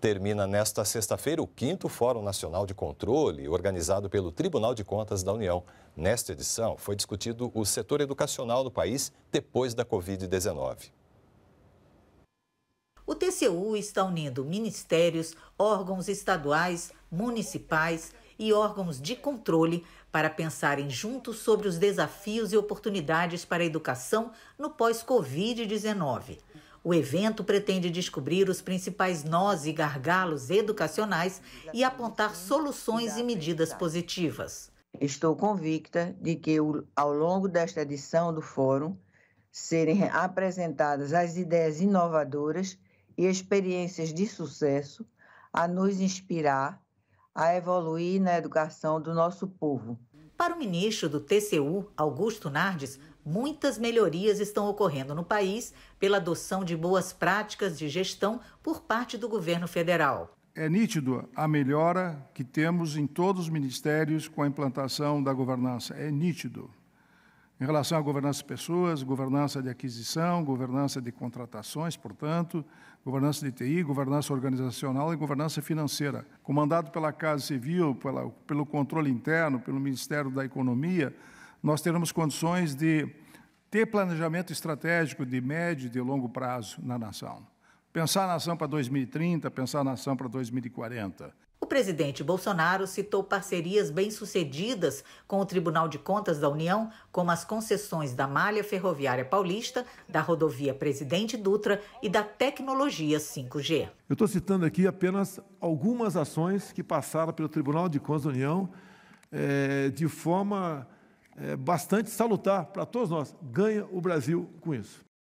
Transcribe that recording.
Termina nesta sexta-feira o quinto Fórum Nacional de Controle, organizado pelo Tribunal de Contas da União. Nesta edição, foi discutido o setor educacional do país depois da Covid-19. O TCU está unindo ministérios, órgãos estaduais, municipais e órgãos de controle para pensarem juntos sobre os desafios e oportunidades para a educação no pós-Covid-19. O evento pretende descobrir os principais nós e gargalos educacionais e apontar soluções e medidas positivas. Estou convicta de que, ao longo desta edição do Fórum, serem apresentadas as ideias inovadoras e experiências de sucesso a nos inspirar a evoluir na educação do nosso povo. Para o ministro do TCU, Augusto Nardes, muitas melhorias estão ocorrendo no país pela adoção de boas práticas de gestão por parte do governo federal. É nítido a melhora que temos em todos os ministérios com a implantação da governança. É nítido. Em relação à governança de pessoas, governança de aquisição, governança de contratações, portanto, governança de TI, governança organizacional e governança financeira. Comandado pela Casa Civil, pela, pelo controle interno, pelo Ministério da Economia, nós teremos condições de ter planejamento estratégico de médio e de longo prazo na nação. Pensar na nação para 2030, pensar na nação para 2040. O presidente Bolsonaro citou parcerias bem-sucedidas com o Tribunal de Contas da União, como as concessões da Malha Ferroviária Paulista, da rodovia Presidente Dutra e da tecnologia 5G. Eu estou citando aqui apenas algumas ações que passaram pelo Tribunal de Contas da União é, de forma é, bastante salutar para todos nós. Ganha o Brasil com isso.